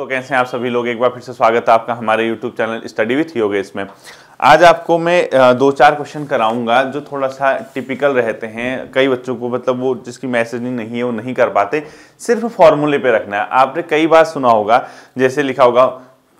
तो कैसे हैं आप सभी लोग एक बार फिर से स्वागत है आपका हमारे YouTube चैनल स्टडी विथ योग इसमें आज आपको मैं दो चार क्वेश्चन कराऊंगा जो थोड़ा सा टिपिकल रहते हैं कई बच्चों को मतलब वो जिसकी मैसेजिंग नहीं है वो नहीं कर पाते सिर्फ फॉर्मूले पे रखना है आपने कई बार सुना होगा जैसे लिखा होगा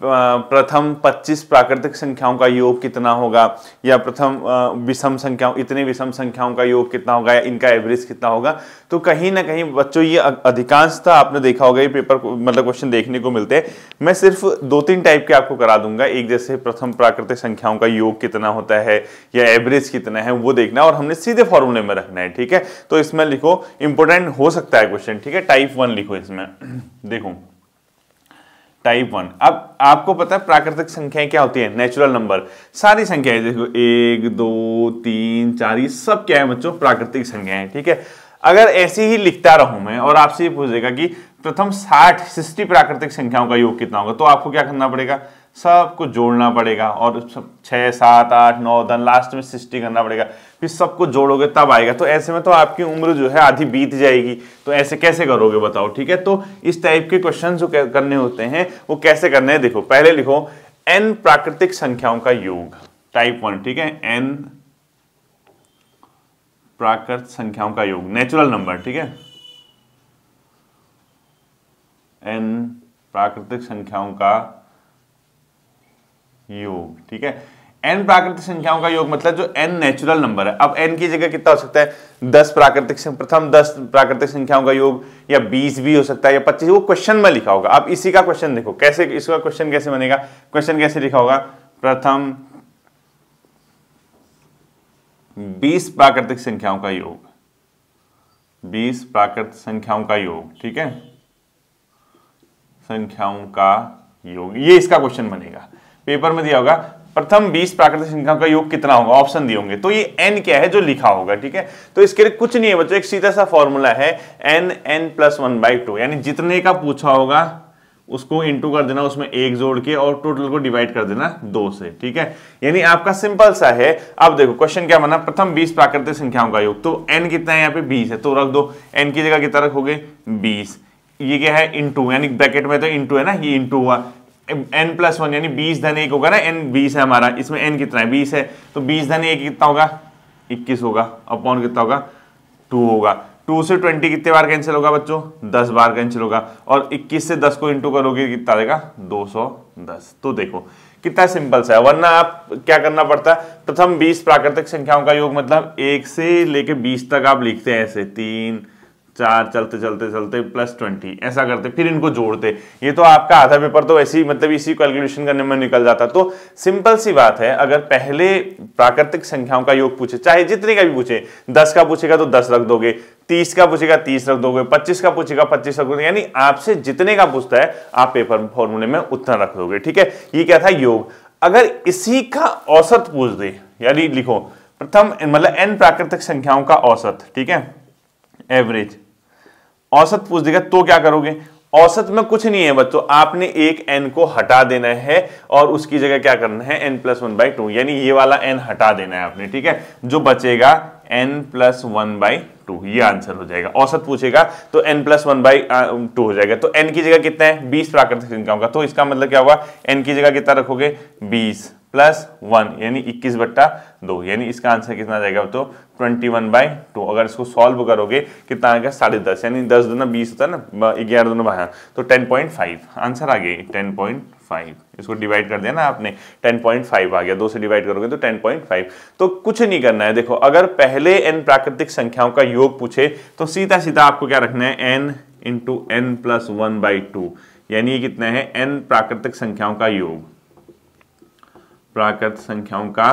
प्रथम 25 प्राकृतिक संख्याओं का योग कितना होगा या प्रथम विषम संख्याओं इतने विषम संख्याओं का योग कितना होगा या इनका एवरेज कितना होगा तो कहीं ना कहीं बच्चों ये अधिकांशतः तो आपने देखा होगा ये पेपर मतलब क्वेश्चन देखने को मिलते हैं मैं सिर्फ दो तीन टाइप के आपको करा दूंगा एक जैसे प्रथम प्राकृतिक संख्याओं का योग कितना होता है या एवरेज कितना है वो देखना और हमने सीधे फॉर्मूले में रखना है ठीक है तो इसमें लिखो इंपॉर्टेंट हो सकता है क्वेश्चन ठीक है टाइप वन लिखो इसमें देखो टाइप वन अब आपको पता है प्राकृतिक संख्याएं क्या होती है नेचुरल नंबर सारी संख्याएं देखो एक दो तीन चार ये सब क्या है बच्चों प्राकृतिक संख्याएं ठीक है अगर ऐसे ही लिखता रहूं मैं और आपसे ये पूछेगा कि प्रथम साठ सिक्सटी प्राकृतिक संख्याओं का योग कितना होगा तो आपको क्या करना पड़ेगा सबको जोड़ना पड़ेगा और सब छः सात आठ नौ दन लास्ट में सिक्सटी करना पड़ेगा फिर सबको जोड़ोगे तब आएगा तो ऐसे में तो आपकी उम्र जो है आधी बीत जाएगी तो ऐसे कैसे करोगे बताओ ठीक है तो इस टाइप के क्वेश्चन जो करने होते हैं वो कैसे करने हैं देखो पहले लिखो एन प्राकृतिक संख्याओं का योग टाइप वन ठीक है एन प्राकृत संख्याओं का योग नेचुरल नंबर ठीक है एन प्राकृतिक संख्याओं का योग ठीक है एन प्राकृतिक संख्याओं का योग मतलब जो एन नेचुरल नंबर है अब एन की जगह कितना हो सकता है दस प्राकृतिक प्रथम दस प्राकृतिक संख्याओं का योग या बीस भी हो सकता है या पच्चीस वो क्वेश्चन में लिखा होगा अब इसी का क्वेश्चन देखो कैसे इसका क्वेश्चन कैसे बनेगा क्वेश्चन कैसे लिखा होगा प्रथम बीस प्राकृतिक संख्याओं का योग बीस प्राकृतिक संख्याओं का योग ठीक है संख्याओं का योग ये इसका क्वेश्चन बनेगा पेपर में दिया होगा प्रथम 20 प्राकृतिक संख्या का योग कितना होगा ऑप्शन दिए होंगे तो ये n क्या है जो लिखा होगा ठीक है तो इसके लिए कुछ नहीं है बच्चों एक सीधा सा फॉर्मूला है n n plus one by two यानी जितने का पूछा होगा उसको इंटू कर देना उसमें एक जोड़ के और टोटल को डिवाइड कर देना दो से ठीक है यानी आपका सिंपल सा है अब देखो क्वेश्चन क्या बना प्रथम 20 प्राकृतिक संख्याओं का योग तो n कितना है यहाँ पे 20 है तो रख दो n की जगह कितना रखोगे 20 ये क्या है इंटू यानी ब्रैकेट में तो इंटू है ना ये इंटू हुआ एन प्लस वन यानी बीस धन एक होगा ना एन बीस है हमारा इसमें एन कितना है बीस है तो बीस धन एक कितना होगा इक्कीस होगा अपॉन कितना होगा टू होगा टू से ट्वेंटी कितने बार कैंसिल होगा बच्चों दस बार कैंसिल होगा और इक्कीस से दस को इंटू करोगे कितना देगा दो सौ दस तो देखो कितना सिंपल सा है वरना आप क्या करना पड़ता है प्रथम बीस प्राकृतिक संख्याओं का योग मतलब एक से लेके बीस तक आप लिखते हैं ऐसे तीन चार चलते चलते चलते प्लस ट्वेंटी ऐसा करते फिर इनको जोड़ते ये तो आपका आधा पेपर तो ऐसी मतलब इसी कैलकुलेशन करने में निकल जाता तो सिंपल सी बात है अगर पहले प्राकृतिक संख्याओं का योग पूछे चाहे जितने का भी पूछे दस का पूछेगा तो दस रख दोगे तीस का पूछेगा तीस रख दोगे पच्चीस का पूछेगा पच्चीस रख दोगे यानी आपसे जितने का पूछता है आप पेपर फॉर्मूले में उतना रख दोगे ठीक है ये क्या था योग अगर इसी का औसत पूछ दे यानी लिखो प्रथम मतलब एन प्राकृतिक संख्याओं का औसत ठीक है एवरेज औसत पूछ देगा तो क्या करोगे औसत में कुछ नहीं है बच्चों आपने एक एन को हटा देना है और उसकी जगह क्या करना है N plus one by two यानी ये वाला एन हटा देना है आपने ठीक है जो बचेगा N plus one by two ये आंसर हो जाएगा औसत पूछेगा तो N plus one by two हो जाएगा तो एन की जगह कितना है बीस प्राकृतिक संख्याओं का तो इसका मतलब क्या हुआ एन की जगह कितना रखोगे बीस प्लस वन यानी इक्कीस बट्टा दो यानी इसका आंसर कितना आ जाएगा तो ट्वेंटी वन बाई टू अगर इसको सॉल्व करोगे कितना आएगा साढ़े दस यानी दस दोनों बीस होता है ना ग्यारह दोनों बाहर तो टेन पॉइंट फाइव आंसर आ गया टेन पॉइंट फाइव इसको डिवाइड कर दिया ना आपने टेन पॉइंट फाइव आ गया दो से डिवाइड करोगे तो टेन पॉइंट फाइव तो कुछ नहीं करना है देखो अगर पहले एन प्राकृतिक संख्याओं का योग पूछे तो सीधा सीधा आपको क्या रखना है N into N plus one by two यानी कितना है एन प्राकृतिक संख्याओं का योग प्राकृत संख्याओं का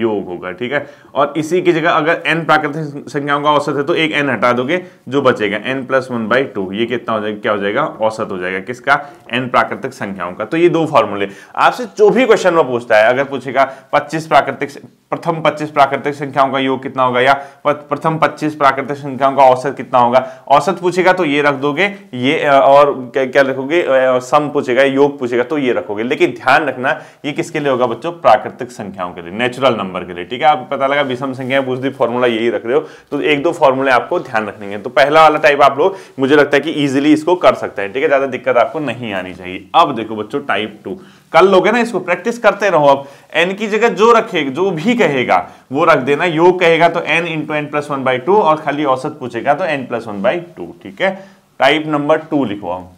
योग होगा ठीक है और इसी की जगह अगर एन प्राकृतिक संख्याओं का औसत है तो एक एन हटा दोगे जो बचेगा N plus one by two ये कितना हो जाएगा क्या हो जाएगा औसत हो जाएगा किसका एन प्राकृतिक संख्याओं का तो ये दो फॉर्मूले आपसे जो भी क्वेश्चन में पूछता है अगर पूछेगा पच्चीस प्राकृतिक प्रथम 25 प्राकृतिक संख्याओं का योग कितना होगा या प्रथम 25 प्राकृतिक संख्याओं का औसत कितना होगा औसत पूछेगा तो ये रख दोगे ये और क्या, क्या रखोगे सम पूछेगा योग पूछेगा तो ये रखोगे लेकिन ध्यान रखना ये किसके लिए होगा बच्चों प्राकृतिक संख्याओं के लिए नेचुरल नंबर के लिए ठीक है आप पता लगा विषम संख्या पूछ दी फॉर्मूला यही रख रहे हो तो एक दो फॉर्मूले आपको ध्यान रखने तो पहला वाला टाइप आप लोग मुझे लगता है कि ईजिली इसको कर सकते हैं ठीक है ज्यादा दिक्कत आपको नहीं आनी चाहिए अब देखो बच्चों टाइप टू कल लोगे ना इसको प्रैक्टिस करते रहो अब एन की जगह जो रखेगा जो भी कहेगा वो रख देना योग कहेगा तो N into N plus one by two और खाली औसत पूछेगा तो N plus one by two ठीक है टाइप नंबर टू लिखो हम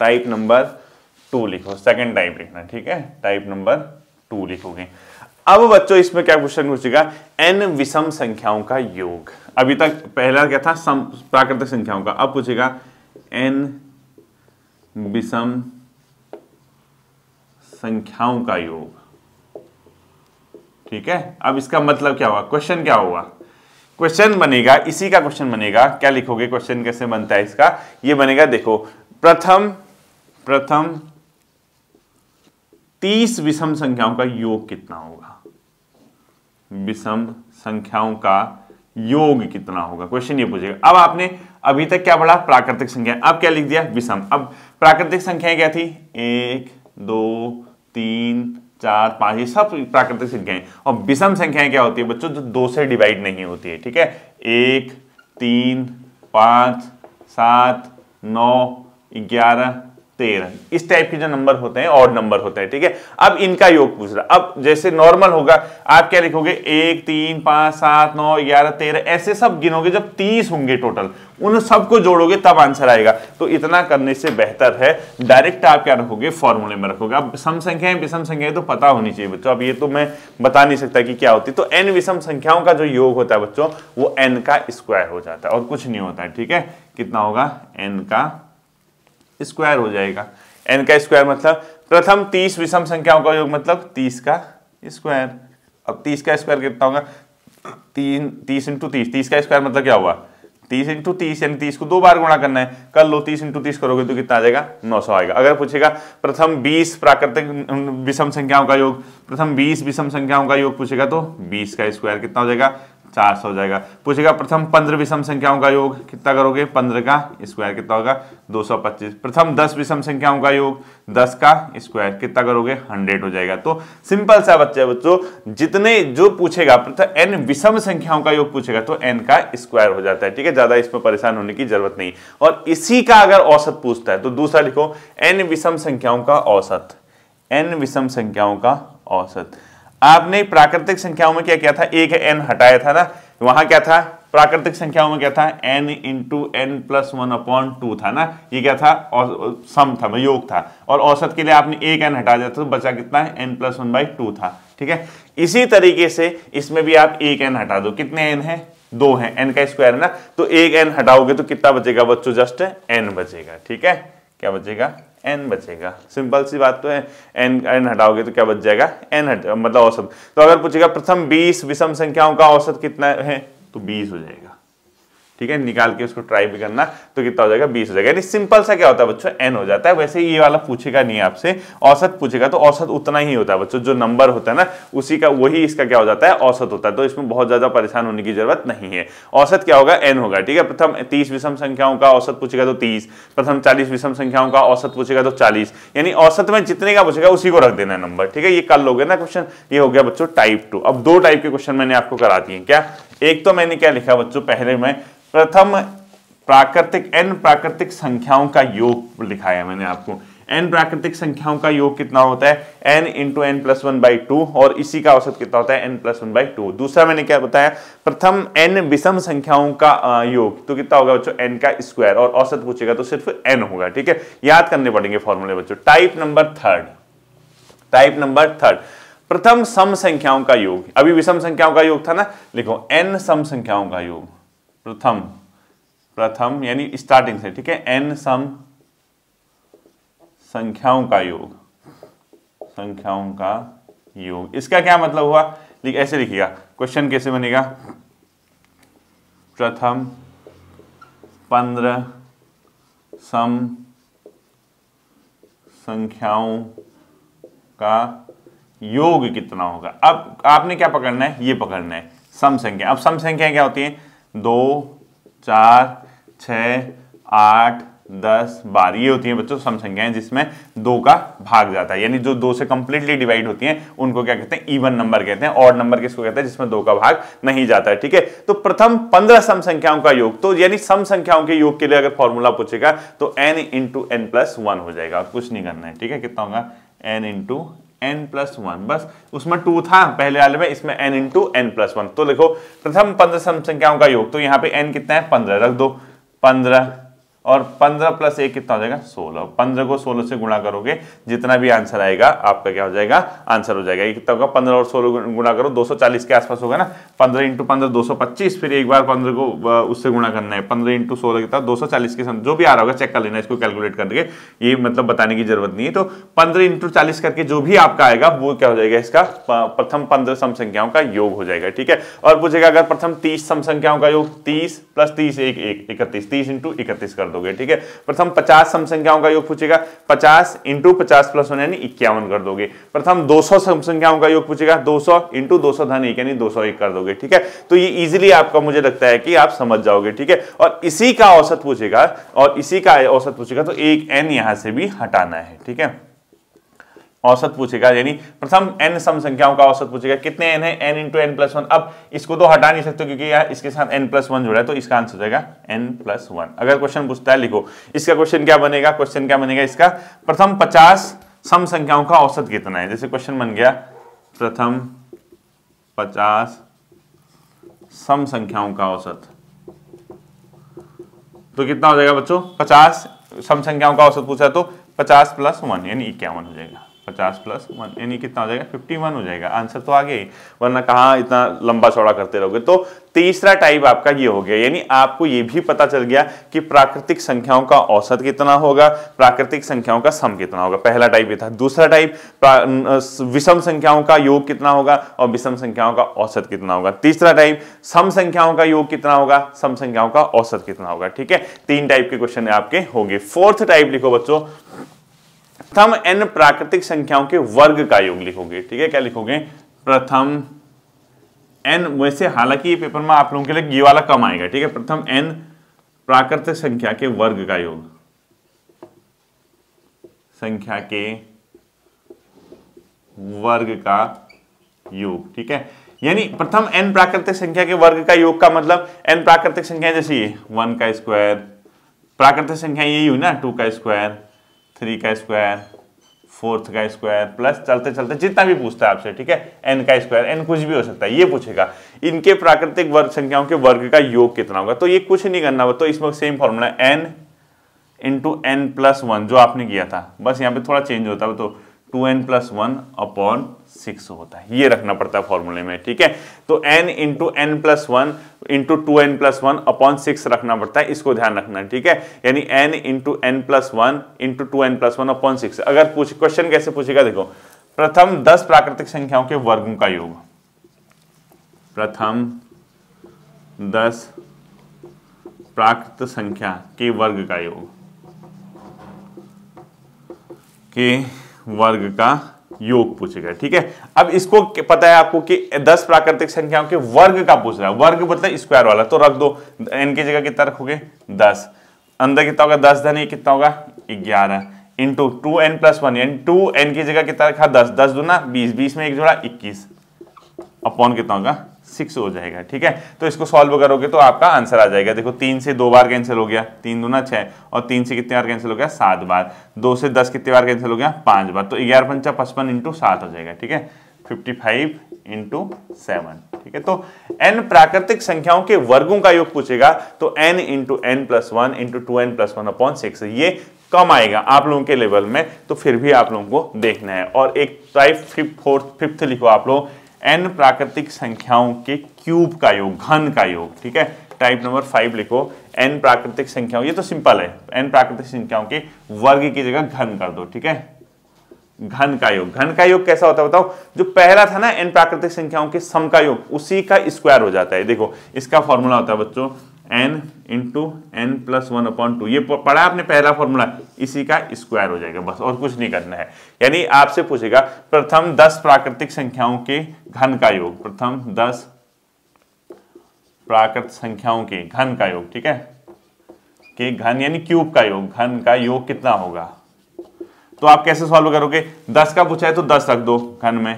टाइप नंबर टू लिखो सेकेंड टाइप लिखना ठीक है टाइप नंबर टू लिखोगे अब बच्चों इसमें क्या क्वेश्चन पूछेगा एन विषम संख्याओं का योग अभी तक पहला क्या था प्राकृतिक संख्याओं का अब पूछेगा एन विषम संख्याओं का योग ठीक है अब इसका मतलब क्या हुआ क्वेश्चन क्या हुआ क्वेश्चन बनेगा इसी का क्वेश्चन बनेगा क्या लिखोगे क्वेश्चन कैसे बनता है इसका ये बनेगा देखो प्रथम प्रथम तीस विषम संख्याओं का योग कितना होगा विषम संख्याओं का योग कितना होगा क्वेश्चन ये पूछेगा अब आपने अभी तक क्या पढ़ा प्राकृतिक संख्या अब क्या लिख दिया विषम अब प्राकृतिक संख्याएं क्या थी एक दो तीन चार पांच ये सब प्राकृतिक संख्याएं और विषम संख्याएं क्या होती है बच्चों जो दो से डिवाइड नहीं होती है ठीक है एक तीन पांच सात नौ ग्यारह तेरह इस टाइप के जो नंबर होते हैं और नंबर होते हैं ठीक है अब इनका योग पूछ रहा अब जैसे नॉर्मल होगा आप क्या लिखोगे एक तीन पाँच सात नौ ग्यारह तेरह ऐसे सब गिनोगे जब तीस होंगे टोटल उन सबको जोड़ोगे तब आंसर आएगा तो इतना करने से बेहतर है डायरेक्ट आप क्या रखोगे फॉर्मूले में रखोगे अब सम संख्याएं विषम संख्याएं तो पता होनी चाहिए बच्चों अब ये तो मैं बता नहीं सकता कि क्या होती तो एन विषम संख्याओं का जो योग होता है बच्चों वो एन का स्क्वायर हो जाता है और कुछ नहीं होता है ठीक है कितना होगा एन का स्क्वायर हो जाएगा एन का स्क्वायर मतलब प्रथम तीस विषम संख्याओं का योग मतलब तीस का स्क्वायर अब तीस का स्क्वायर कितना होगा तीन तीस इंटू तीस तीस का स्क्वायर मतलब क्या हुआ तीस इंटू तीस यानी तीस को दो बार गुणा करना है कर लो तीस इंटू तीस करोगे तो कितना आ जाएगा नौ सौ आएगा अगर पूछेगा प्रथम बीस प्राकृतिक विषम संख्याओं का योग प्रथम बीस विषम संख्याओं का योग पूछेगा तो बीस का स्क्वायर कितना हो जाएगा चार सौ हो जाएगा पूछेगा प्रथम पंद्रह विषम संख्याओं का योग कितना करोगे पंद्रह का स्क्वायर कितना होगा दो सौ पच्चीस प्रथम दस विषम संख्याओं का योग दस का स्क्वायर कितना करोगे हंड्रेड हो जाएगा तो सिंपल सा बच्चे बच्चों जितने जो पूछेगा प्रथम एन विषम संख्याओं का योग पूछेगा तो एन का स्क्वायर हो जाता है ठीक है ज्यादा इसमें परेशान होने की जरूरत नहीं और इसी का अगर औसत पूछता है तो दूसरा लिखो एन विषम संख्याओं का औसत एन विषम संख्याओं का औसत आपने प्राकृतिक संख्याओं में क्या किया था एक एन हटाया था ना वहां क्या था प्राकृतिक संख्याओं में क्या था N into N plus one upon two था ना ये क्या था और सम था मतलब योग था और औसत के लिए आपने एक एन हटा दिया था तो बचा कितना है N plus one by two था ठीक है इसी तरीके से इसमें भी आप एक एन हटा दो कितने एन है दो है एन का स्क्वायर है ना तो एक एन हटाओगे तो कितना बचेगा बच्चों जस्ट एन बचेगा ठीक है क्या बचेगा एन बचेगा सिंपल सी बात तो है एन एन हटाओगे तो क्या बच जाएगा एन हट मतलब औसत तो अगर पूछेगा प्रथम बीस विषम संख्याओं का औसत कितना है तो बीस हो जाएगा ठीक है निकाल के उसको ट्राई भी करना तो कितना हो जाएगा बीस हो जाएगा यानी सिंपल सा क्या होता है बच्चों एन हो जाता है वैसे ये वाला पूछेगा नहीं आपसे औसत पूछेगा तो औसत उतना ही होता है बच्चों जो नंबर होता है ना उसी का वही इसका क्या हो जाता है औसत होता है तो इसमें बहुत ज्यादा परेशान होने की जरूरत नहीं है औसत क्या होगा एन होगा ठीक है प्रथम तीस विषम संख्याओं का औसत पूछेगा तो तीस प्रथम चालीस विषम संख्याओं का औसत पूछेगा तो चालीस यानी औसत में जितने का पूछेगा उसी को रख देना नंबर ठीक है ये कल लोगे ना क्वेश्चन ये हो गया बच्चों टाइप टू अब दो टाइप के क्वेश्चन मैंने आपको करा दिए क्या एक तो मैंने क्या लिखा बच्चों पहले मैं प्रथम प्राकृतिक एन प्राकृतिक संख्याओं का योग लिखा है मैंने आपको एन प्राकृतिक संख्याओं का योग कितना होता है N into N plus one by two और इसी का औसत कितना होता है N plus one by two दूसरा मैंने क्या बताया प्रथम एन विषम संख्याओं का योग तो कितना होगा बच्चों एन का स्क्वायर और औसत पूछेगा तो सिर्फ एन होगा ठीक है याद करने पड़ेंगे फॉर्मूले बच्चों type number third type number third प्रथम सम संख्याओं का योग अभी विषम संख्याओं का योग था ना लिखो एन सम संख्याओं का योग प्रथम प्रथम यानी स्टार्टिंग से ठीक है एन सम संख्याओं का योग संख्याओं का योग इसका क्या मतलब हुआ ऐसे लिखिएगा क्वेश्चन कैसे बनेगा प्रथम पंद्रह सम संख्याओं का योग कितना होगा अब आपने क्या पकड़ना है ये पकड़ना है सम संख्या अब सम संख्या क्या होती है दो चार छ आठ दस बारह ये होती है बच्चों सम संख्याएं जिसमें दो का भाग जाता है यानी जो दो से कंप्लीटली डिवाइड होती हैं उनको क्या कहते हैं इवन नंबर कहते हैं और नंबर किसको कहते हैं जिसमें दो का भाग नहीं जाता है ठीक है तो प्रथम पंद्रह सम संख्याओं का योग तो यानी सम संख्याओं के योग के लिए अगर फॉर्मूला पूछेगा तो N into N plus one हो जाएगा कुछ नहीं करना है ठीक है कितना होगा N into N plus one बस उसमें टू था पहले वाले में इसमें N into N plus one तो लिखो प्रथम पंद्रह संख्याओं का योग तो यहाँ पे एन कितना है पंद्रह रख दो पंद्रह और 15 प्लस एक कितना हो जाएगा 16 15 को 16 से गुणा करोगे जितना भी आंसर आएगा आपका क्या हो जाएगा आंसर हो जाएगा ये कितना तो होगा 15 और 16 गुणा करो 240 के आसपास होगा ना 15 इंटू पंद्रह दो फिर एक बार 15 को उससे गुणा करना है 15 इंटू सोलह कितना 240 के जो भी आ रहा होगा चेक कर लेना इसको कैलकुलेट करके ये मतलब बताने की जरूरत नहीं है तो पंद्रह इंटू करके जो भी आपका आएगा वो क्या हो जाएगा इसका प्रथम पंद्रह सम संख्याओं का योग हो जाएगा ठीक है और पूछेगा अगर प्रथम तीस सम संख्याओं का योग तीस प्लस तीस एक इकतीस तीस इंटू इकतीस कर दोगे ठीक है प्रथम पचास सम संख्याओं का योग पूछेगा पचास इंटू पचास प्लस वन यानी इक्यावन कर दोगे प्रथम दो सौ सम संख्याओं का योग पूछेगा दो सौ इंटू दो सौ धन एक यानी दो सौ एक कर दोगे ठीक है तो ये इजिली आपका मुझे लगता है कि आप समझ जाओगे ठीक है और इसी का औसत पूछेगा और इसी का औसत पूछेगा तो एक एन यहां से भी हटाना है ठीक है औसत पूछेगा यानी प्रथम एन सम संख्याओं का औसत पूछेगा कितने एन है N into N plus one अब इसको तो हटा नहीं सकते क्योंकि यार इसके साथ एन प्लस वन जुड़ा है तो इसका आंसर हो जाएगा एन प्लस वन अगर क्वेश्चन पूछता है लिखो इसका क्वेश्चन क्या बनेगा क्वेश्चन क्या बनेगा इसका प्रथम पचास सम संख्याओं का औसत कितना है जैसे क्वेश्चन बन गया प्रथम पचास सम संख्याओं का औसत तो कितना हो जाएगा बच्चों पचास सम संख्याओं का औसत पूछा तो पचास प्लस वन यानी इक्यावन हो जाएगा पचास प्लस वन यानी कितना हो जाएगा फिफ्टी वन हो जाएगा आंसर तो आ आगे वरना कहाँ इतना लंबा चौड़ा करते रहोगे तो तीसरा टाइप आपका ये हो गया यानी आपको ये भी पता चल गया कि प्राकृतिक संख्याओं का औसत कितना होगा प्राकृतिक संख्याओं का सम कितना होगा पहला टाइप ये था दूसरा टाइप विषम संख्याओं का योग कितना होगा और विषम संख्याओं का औसत कितना होगा तीसरा टाइप सम संख्याओं का योग कितना होगा सम संख्याओं का औसत कितना होगा ठीक है तीन टाइप के क्वेश्चन आपके होंगे फोर्थ टाइप लिखो बच्चों प्रथम एन प्राकृतिक संख्याओं के वर्ग का योग लिखोगे ठीक है क्या लिखोगे प्रथम एन वैसे हालांकि ये पेपर में आप लोगों के लिए ये वाला कम आएगा ठीक है प्रथम एन प्राकृतिक संख्या के वर्ग का योग संख्या के वर्ग का योग ठीक है यानी प्रथम एन प्राकृतिक संख्या के वर्ग का योग का मतलब एन प्राकृतिक संख्या जैसे ये वन का स्क्वायर प्राकृतिक संख्या यही हुई ना टू का स्क्वायर थ्री का स्क्वायर फोर्थ का स्क्वायर प्लस चलते चलते जितना भी पूछता है आपसे ठीक है एन का स्क्वायर एन कुछ भी हो सकता है ये पूछेगा इनके प्राकृतिक वर्ग संख्याओं के वर्ग का योग कितना होगा तो ये कुछ नहीं करना होगा तो इसमें same formula N into N plus one जो आपने किया था बस यहाँ पे थोड़ा चेंज होता है तो two n plus one upon six होता है ये रखना पड़ता है फॉर्मूले में ठीक है तो n into N plus one into two n plus one upon six रखना पड़ता है इसको ध्यान रखना ठीक है यानी n into N plus one into two n plus one upon six अगर पूछ क्वेश्चन कैसे पूछेगा देखो प्रथम दस प्राकृतिक संख्याओं के वर्गों का योग प्रथम दस प्राकृत संख्या के वर्ग का योग के वर्ग का योग पूछेगा ठीक है अब इसको पता है आपको कि 10 प्राकृतिक संख्याओं के वर्ग का पूछ रहा है वर्ग मतलब स्क्वायर वाला तो रख दो एन की जगह कितना रखोगे 10 अंदर कितना होगा 10 धन कितना होगा 11 into two n plus one n two n की जगह कितना रखा 10 10 दूना 20 20 में एक जोड़ा 21 अपॉन कितना होगा सिक्स हो जाएगा ठीक है तो इसको सॉल्व करोगे तो आपका आंसर आ जाएगा देखो तीन से दो बार कैंसिल हो गया तीन दूना छह और तीन से कितने बार कैंसिल हो गया सात बार दो से दस कितने बार कैंसिल हो गया पांच बार तो ग्यारह पंचा पचपन इंटू सात हो जाएगा ठीक है फिफ्टी फाइव इंटू सेवन ठीक है तो एन प्राकृतिक संख्याओं के वर्गों का योग पूछेगा तो N into N plus one into two n plus one upon six ये कम आएगा आप लोगों के लेवल में तो फिर भी आप लोगों को देखना है और एक टाइप फिफ्थ फोर्थ फिफ्थ लिखो आप लोग एन प्राकृतिक संख्याओं के क्यूब का योग घन का योग ठीक है टाइप नंबर फाइव लिखो एन प्राकृतिक संख्याओं ये तो सिंपल है एन प्राकृतिक संख्याओं के वर्ग की जगह घन कर दो ठीक है घन का योग घन का योग कैसा होता है बताओ जो पहला था ना एन प्राकृतिक संख्याओं के सम का योग उसी का स्क्वायर हो जाता है देखो इसका फॉर्मूला होता है बच्चों n into N plus one upon two ये पढ़ा आपने पहला फॉर्मूला इसी का स्क्वायर हो जाएगा बस और कुछ नहीं करना है यानी आपसे पूछेगा प्रथम दस प्राकृतिक संख्याओं के घन का योग प्रथम दस प्राकृत संख्याओं के घन का योग ठीक है के घन यानी क्यूब का योग घन का योग कितना होगा तो आप कैसे सॉल्व करोगे दस का पूछा है तो दस रख दो घन में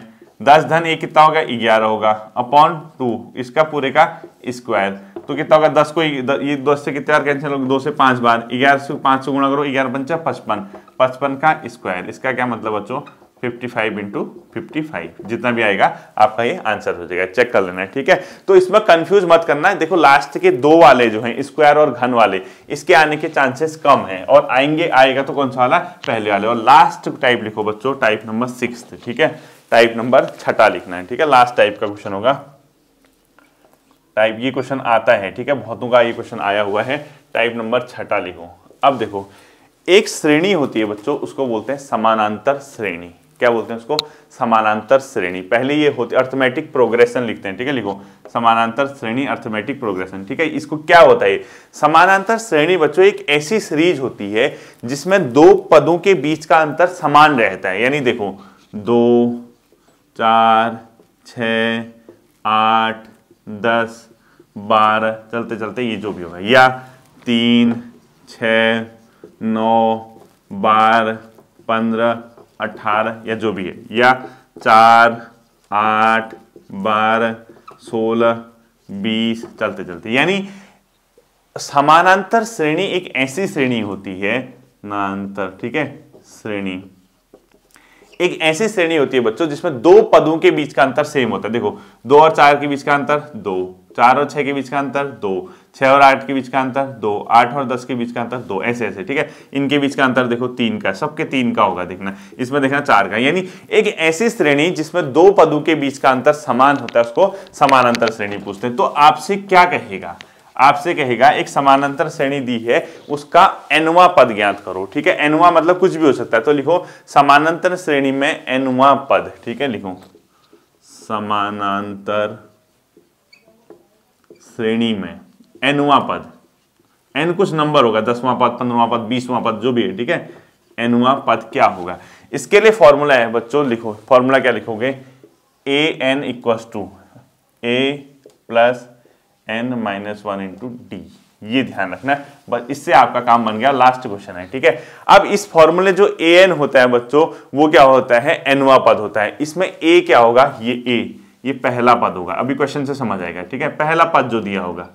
दस धन एक कितना होगा ग्यारह होगा अपॉन टू इसका पूरे का स्क्वायर तो कितना होगा दस को ये दस से कितने बार कैंसिल होगा दो से पांच बार ग्यारह से पांच से गुणा करो ग्यारह पंचा पचपन पचपन का स्क्वायर इसका क्या मतलब बच्चों fifty five into fifty five जितना भी आएगा आपका ये आंसर हो जाएगा चेक कर लेना है ठीक है तो इसमें कंफ्यूज मत करना है देखो लास्ट के दो वाले जो हैं स्क्वायर और घन वाले इसके आने के चांसेस कम हैं और आएंगे आएगा तो कौन सा वाला पहले वाले और लास्ट टाइप लिखो बच्चों टाइप नंबर सिक्स ठीक है टाइप नंबर छठा लिखना है ठीक है लास्ट टाइप का क्वेश्चन होगा टाइप ये क्वेश्चन आता है ठीक है बहुतों का ये क्वेश्चन आया हुआ है टाइप नंबर छठा लिखो अब देखो एक श्रेणी होती है बच्चों उसको बोलते हैं समानांतर श्रेणी क्या बोलते हैं उसको समानांतर श्रेणी पहले ये होती अर्थमेटिक प्रोग्रेशन लिखते हैं ठीक है लिखो समानांतर श्रेणी अर्थमेटिक प्रोग्रेशन ठीक है इसको क्या होता है समानांतर श्रेणी बच्चों एक ऐसी सीरीज होती है जिसमें दो पदों के बीच का अंतर समान रहता है यानी देखो दो चार छ आठ दस बारह चलते चलते ये जो भी होगा या तीन छ नौ बारह पंद्रह अठारह या जो भी है या चार आठ बारह सोलह बीस चलते चलते यानी समानांतर श्रेणी एक ऐसी श्रेणी होती है नांतर ठीक है श्रेणी एक ऐसी श्रेणी होती है बच्चों जिसमें दो पदों के बीच का अंतर सेम होता है देखो दो और चार के बीच का अंतर दो चार और छह के बीच का अंतर दो छह और आठ के बीच का अंतर दो आठ और दस के बीच का अंतर दो ऐसे ऐसे ठीक है इनके बीच का अंतर देखो तीन का सबके तीन का होगा देखना इसमें देखना चार का यानी एक ऐसी श्रेणी जिसमें दो पदों के बीच का अंतर समान होता है उसको समानांतर श्रेणी पूछते हैं तो आपसे क्या कहेगा आपसे कहेगा एक समानांतर श्रेणी दी है उसका एनवा पद ज्ञात करो ठीक है एनवा मतलब कुछ भी हो सकता है तो लिखो समानांतर श्रेणी में एनवा पद ठीक है लिखो समानांतर श्रेणी में एनवा पद एन कुछ नंबर होगा दसवां पद पंद्रवा पद बीसवां पद जो भी है ठीक है एनवा पद क्या होगा इसके लिए फॉर्मूला है बच्चों लिखो फॉर्मूला क्या लिखोगे a n equals two a plus n minus one into d ये ध्यान रखना है बस इससे आपका काम बन गया लास्ट क्वेश्चन है ठीक है अब इस फॉर्मूले जो ए एन होता है बच्चों वो क्या होता है एनवा पद होता है इसमें ए क्या होगा ये ए ये पहला पद होगा अभी क्वेश्चन से समझ आएगा ठीक है पहला पद जो दिया होगा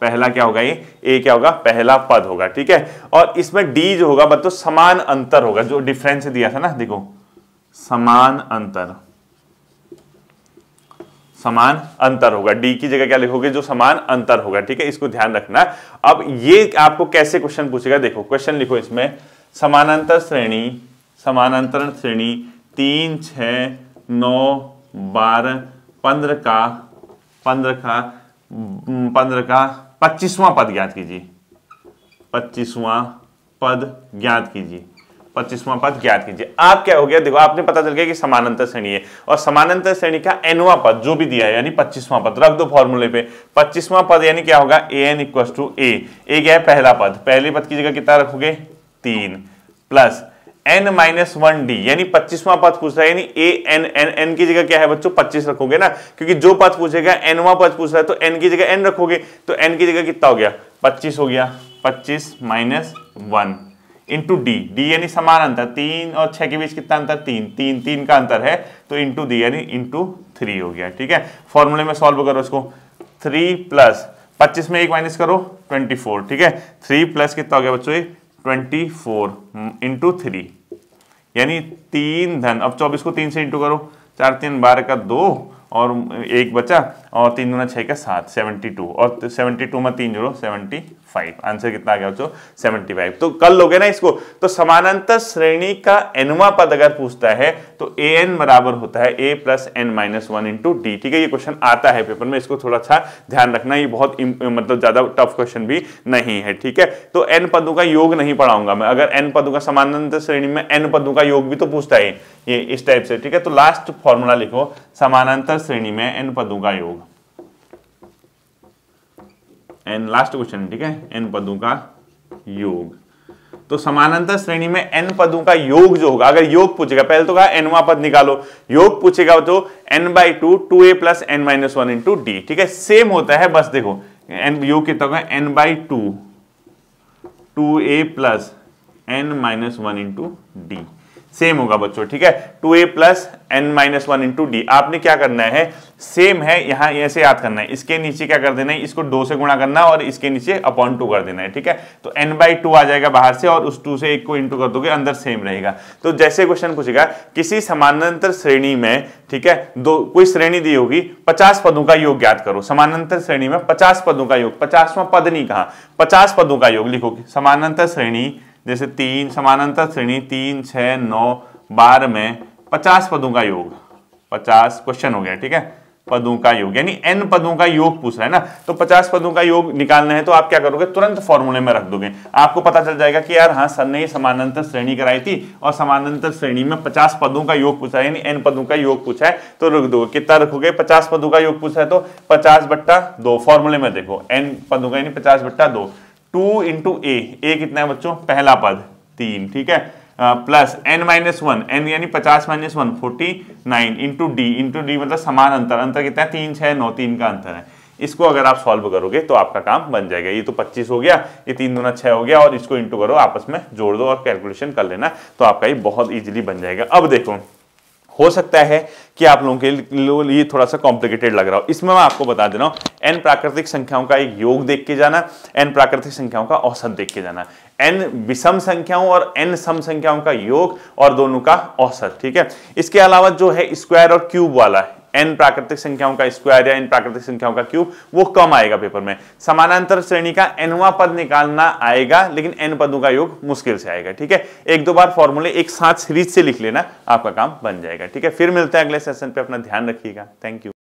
पहला क्या होगा ये ए क्या होगा पहला पद होगा ठीक है और इसमें डी जो होगा बच्चों समान अंतर होगा जो डिफरेंस दिया था ना देखो समान अंतर समान अंतर होगा डी की जगह क्या लिखोगे जो समान अंतर होगा ठीक है इसको ध्यान रखना अब ये आपको कैसे क्वेश्चन पूछेगा देखो क्वेश्चन लिखो इसमें समानांतर श्रेणी समानांतर श्रेणी तीन छ नौ बारह पंद्रह का पंद्रह का पंद्रह का पच्चीसवां पद ज्ञात कीजिए पच्चीसवां पद ज्ञात कीजिए पच्चीसवां पद ज्ञात कीजिए आप क्या हो गया देखो आपने पता चल गया कि समानांतर श्रेणी है और समानांतर श्रेणी का एनवा पद जो भी दिया है यानी पच्चीसवां पद रख दो फॉर्मूले पे पच्चीसवां पद यानी क्या होगा ए एन इक्व टू ए ए क्या है पहला पद पहले पद की जगह कितना रखोगे तीन plus n minus one d यानी पच्चीसवां पद पूछ रहा है यानी ए एन एन एन की जगह क्या है बच्चों पच्चीस रखोगे ना क्योंकि जो पद पूछेगा एनवा पद पूछ रहा है तो एन की जगह एन रखोगे तो एन की जगह कितना हो गया पच्चीस हो गया पच्चीस minus one into d d यानी समान अंतर तीन और छह के बीच कितना अंतर तीन तीन तीन का अंतर है तो इंटू डी यानी इंटू थ्री हो गया ठीक है फॉर्मूले में सॉल्व करो इसको थ्री प्लस पच्चीस में एक माइनस करो ट्वेंटी फोर ठीक है थ्री प्लस कितना हो गया बच्चों ट्वेंटी फोर इंटू थ्री यानी तीन धन अब चौबीस को तीन से इंटू करो चार तीन बारह का दो और एक बचा और तीन गुना छः का सात सेवेंटी टू और सेवेंटी टू में तीन जोड़ो सेवेंटी फाइव आंसर कितना आ गया बच्चों सेवेंटी फाइव तो कल लोगे ना इसको तो समानांतर श्रेणी का एनवा पद अगर पूछता है तो ए एन बराबर होता है a plus n minus one into d ठीक है ये क्वेश्चन आता है पेपर में इसको थोड़ा सा ध्यान रखना ये बहुत मतलब ज्यादा टफ क्वेश्चन भी नहीं है ठीक है तो एन पदों का योग नहीं पढ़ाऊंगा मैं अगर एन पदों का समानांतर श्रेणी में एन पदों का योग भी तो पूछता है ये इस टाइप से ठीक है तो लास्ट फॉर्मूला लिखो समानांतर श्रेणी में एन पदों का योग एन लास्ट क्वेश्चन ठीक है एन पदों का योग तो समानांतर श्रेणी में एन पदों का योग जो होगा अगर योग पूछेगा पहले तो कहा एनवा पद निकालो योग पूछेगा तो n by two two a plus n minus one into d ठीक है सेम होता है बस देखो एन योग कितना होगा n by two two a plus n minus one into d same होगा बच्चों ठीक है two a plus n minus one into d आपने क्या करना है सेम है यहां ऐसे याद करना है इसके नीचे क्या कर देना है इसको दो से गुणा करना और इसके नीचे अपॉन टू कर देना है ठीक है तो एन बाई टू आ जाएगा बाहर से और उस टू से एक को इंटू कर दोगे अंदर सेम रहेगा तो जैसे क्वेश्चन पूछेगा किसी समानांतर श्रेणी में ठीक है दो कोई श्रेणी दी होगी पचास पदों का योग ज्ञात करो समानांतर श्रेणी में पचास पदों का योग पचासवा पद नहीं कहा पचास पदों का योग लिखोगे समानांतर श्रेणी जैसे तीन समानांतर श्रेणी तीन छह नौ बारह में पचास पदों का योग पचास क्वेश्चन हो गया ठीक है पदों का योग यानी एन पदों का योग पूछ रहा है ना तो पचास पदों का योग निकालना है तो आप क्या करोगे तुरंत फॉर्मूले में रख दोगे आपको पता चल जाएगा कि यार हाँ सर ने समानांतर श्रेणी कराई थी और समानांतर श्रेणी में पचास पदों का योग पूछा है यानी एन पदों का योग पूछा है तो रख दोगे कितना रखोगे पचास पदों का योग पूछा है तो पचास बट्टा दो फॉर्मूले में देखो एन पदों का यानी पचास बट्टा दो टू इंटू ए ए कितना है बच्चों पहला पद तीन ठीक है plus n minus one n यानी पचास minus one forty nine into d into d मतलब समान अंतर अंतर कितना है तीन छह नौ तीन का अंतर है इसको अगर आप सॉल्व करोगे तो आपका काम बन जाएगा ये तो 25 हो गया ये तीन दोनों छह हो गया और इसको इंटू करो आपस में जोड़ दो और कैलकुलेशन कर लेना तो आपका ये बहुत इजीली बन जाएगा अब देखो हो सकता है कि आप लोगों के लिए थोड़ा सा कॉम्प्लिकेटेड लग रहा हो इसमें मैं आपको बता दे रहा हूँ एन प्राकृतिक संख्याओं का एक योग देख के जाना एन प्राकृतिक संख्याओं का औसत देख के जाना एन विषम संख्याओं और एन सम संख्याओं का योग और दोनों का औसत ठीक है इसके अलावा जो है स्क्वायर और क्यूब वाला एन प्राकृतिक संख्याओं का स्क्वायर या एन प्राकृतिक संख्याओं का क्यूब वो कम आएगा पेपर में समानांतर श्रेणी का एनवा पद निकालना आएगा लेकिन एन पदों का योग मुश्किल से आएगा ठीक है एक दो बार फॉर्मूले एक साथ सीरीज से लिख लेना आपका काम बन जाएगा ठीक है फिर मिलते हैं अगले सेशन पे अपना ध्यान रखिएगा थैंक यू